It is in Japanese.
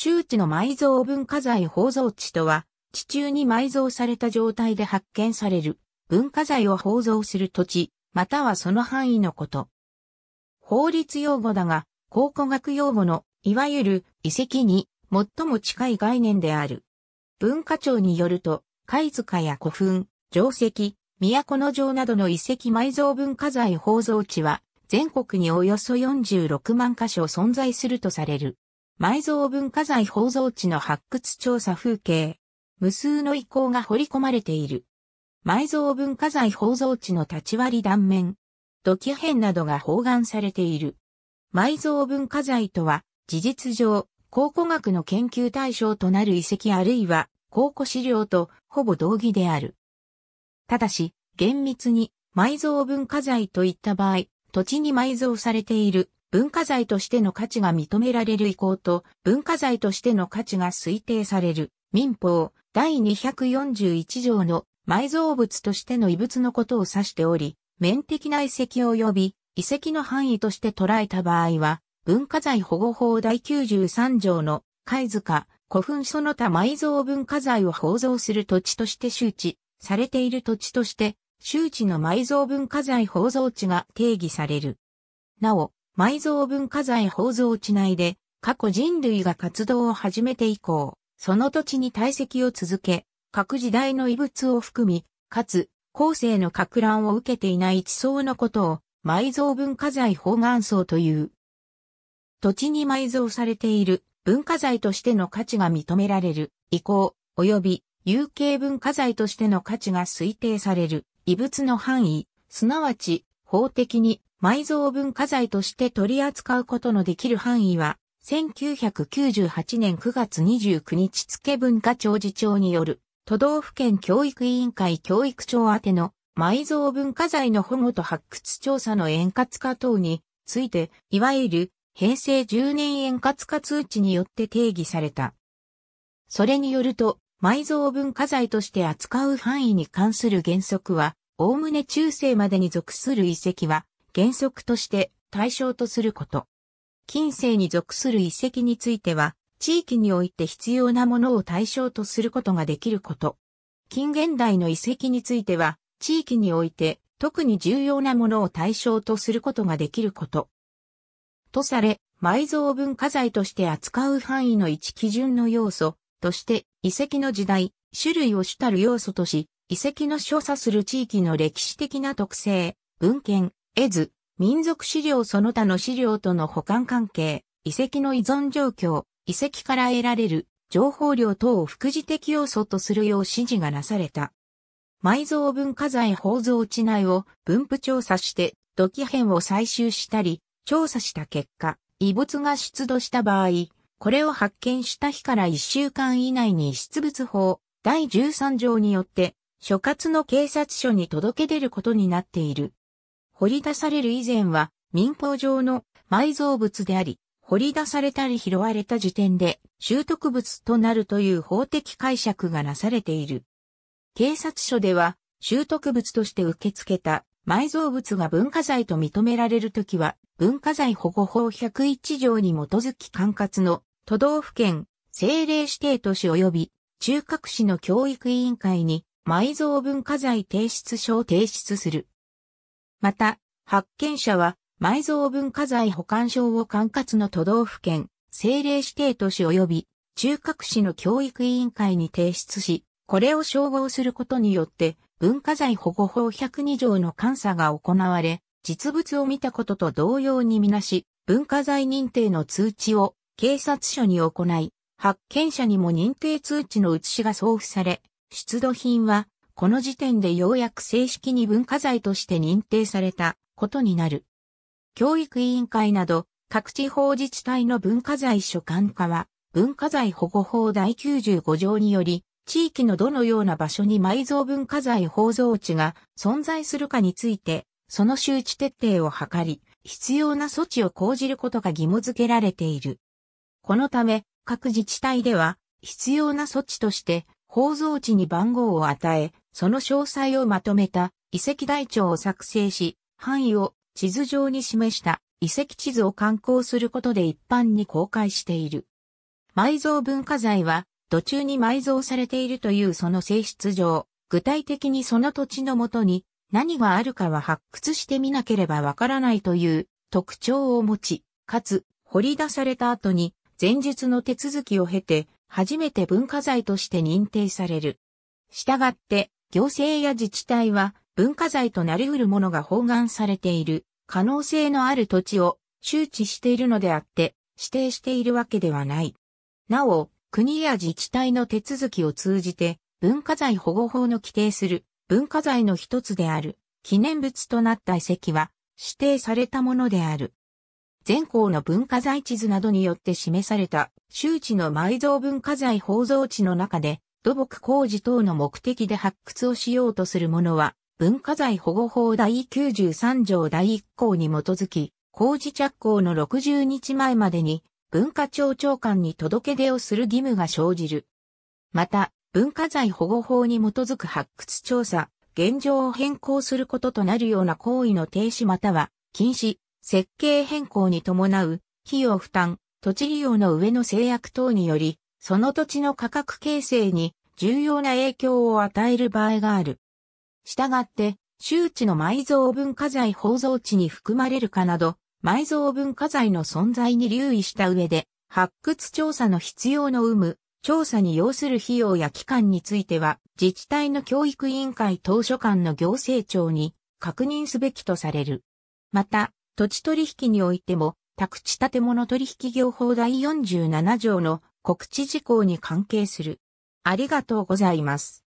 周知の埋蔵文化財宝蔵地とは、地中に埋蔵された状態で発見される文化財を宝蔵する土地、またはその範囲のこと。法律用語だが、考古学用語の、いわゆる遺跡に最も近い概念である。文化庁によると、貝塚や古墳、城石、都の城などの遺跡埋蔵文化財宝蔵地は、全国におよそ46万箇所存在するとされる。埋蔵文化財宝蔵地の発掘調査風景。無数の遺構が掘り込まれている。埋蔵文化財宝蔵地の立ち割り断面。土器片などが包含されている。埋蔵文化財とは、事実上、考古学の研究対象となる遺跡あるいは考古資料とほぼ同義である。ただし、厳密に埋蔵文化財といった場合、土地に埋蔵されている文化財としての価値が認められる意向と、文化財としての価値が推定される、民法第241条の埋蔵物としての遺物のことを指しており、面的な遺跡及び遺跡の範囲として捉えた場合は、文化財保護法第93条の貝塚、古墳その他埋蔵文化財を宝蔵する土地として周知、されている土地として、周知の埋蔵文化財宝蔵地が定義される。なお、埋蔵文化財宝蔵地内で、過去人類が活動を始めて以降、その土地に堆積を続け、各時代の遺物を含み、かつ、後世の格乱を受けていない地層のことを、埋蔵文化財包含層という。土地に埋蔵されている文化財としての価値が認められる、移行、及び有形文化財としての価値が推定される、遺物の範囲、すなわち法的に埋蔵文化財として取り扱うことのできる範囲は、1998年9月29日付文化庁次長による都道府県教育委員会教育庁宛ての埋蔵文化財の保護と発掘調査の円滑化等について、いわゆる平成10年円滑化通知によって定義された。それによると、埋蔵文化財として扱う範囲に関する原則は、おおむね中世までに属する遺跡は、原則として対象とすること。近世に属する遺跡については、地域において必要なものを対象とすることができること。近現代の遺跡については、地域において特に重要なものを対象とすることができること。とされ、埋蔵文化財として扱う範囲の一基準の要素として、遺跡の時代、種類を主たる要素とし、遺跡の所作する地域の歴史的な特性、文献、絵図、民族資料その他の資料との保管関係、遺跡の依存状況、遺跡から得られる情報量等を副次的要素とするよう指示がなされた。埋蔵文化財宝蔵地内を分布調査して土器片を採集したり、調査した結果、遺物が出土した場合、これを発見した日から1週間以内に出物法第13条によって所轄の警察署に届け出ることになっている。掘り出される以前は民法上の埋蔵物であり、掘り出されたり拾われた時点で習得物となるという法的解釈がなされている。警察署では習得物として受け付けた埋蔵物が文化財と認められるときは文化財保護法101条に基づき管轄の都道府県、政令指定都市及び中核市の教育委員会に埋蔵文化財提出書を提出する。また、発見者は埋蔵文化財保管証を管轄の都道府県、政令指定都市及び中核市の教育委員会に提出し、これを照合することによって文化財保護法102条の監査が行われ、実物を見たことと同様にみなし、文化財認定の通知を警察署に行い、発見者にも認定通知の写しが送付され、出土品は、この時点でようやく正式に文化財として認定されたことになる。教育委員会など、各地方自治体の文化財所管課は、文化財保護法第95条により、地域のどのような場所に埋蔵文化財宝蔵地が存在するかについて、その周知徹底を図り、必要な措置を講じることが義務付けられている。このため、各自治体では、必要な措置として、宝蔵地に番号を与え、その詳細をまとめた遺跡台帳を作成し、範囲を地図上に示した遺跡地図を刊行することで一般に公開している。埋蔵文化財は土中に埋蔵されているというその性質上、具体的にその土地のもとに何があるかは発掘してみなければわからないという特徴を持ち、かつ掘り出された後に前述の手続きを経て初めて文化財として認定される。したがって、行政や自治体は文化財となり得るものが包含されている可能性のある土地を周知しているのであって、指定しているわけではない。なお、国や自治体の手続きを通じて、文化財保護法の規定する文化財の一つである記念物となった遺跡は指定されたものである。全校の文化財地図などによって示された、周知の埋蔵文化財宝蔵地の中で、土木工事等の目的で発掘をしようとするものは、文化財保護法第93条第1項に基づき、工事着工の60日前までに、文化庁長官に届け出をする義務が生じる。また、文化財保護法に基づく発掘調査、現状を変更することとなるような行為の停止または禁止、設計変更に伴う費用負担、土地利用の上の制約等により、その土地の価格形成に重要な影響を与える場合がある。したがって、周知の埋蔵文化財放蔵地に含まれるかなど、埋蔵文化財の存在に留意した上で、発掘調査の必要の有無、調査に要する費用や期間については、自治体の教育委員会図書館の行政庁に確認すべきとされる。また、土地取引においても、宅地建物取引業法第47条の告知事項に関係する。ありがとうございます。